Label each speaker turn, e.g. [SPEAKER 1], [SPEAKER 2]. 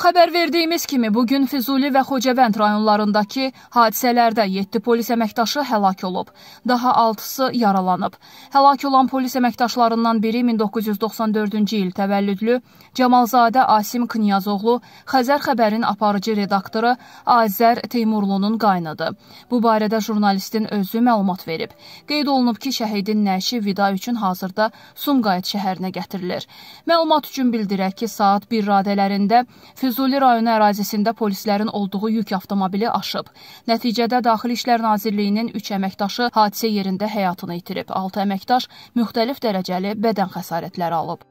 [SPEAKER 1] Xəbər verdiyimiz kimi bu gün Füzuli və Xocavənd rayonlarındakı hadisələrdə 7 polis əməkdaşı həlak olub. Daha 6-sı yaralanıb. Həlak olan polis əməkdaşlarından biri 1994-cü il təvəllüdlü Camalzadə Asim Kniyazoğlu, Xəzər xəbərin aparıcı redaktoru Azər Teymurlunun qaynıdır. Bu barədə jurnalistin özü məlumat verib. Qeyd olunub ki, şəhidin nəşi vida üçün hazırda Sumqayıt şəhərinə gətirilir. Məlumat üçün bildirək ki, saat 1 radələrində Füzuli Füzuli rayonu ərazisində polislərin olduğu yük avtomobili aşıb. Nəticədə Daxili İşlər Nazirliyinin 3 əməkdaşı hadisə yerində həyatını itirib. 6 əməkdaş müxtəlif dərəcəli bədən xəsarətləri alıb.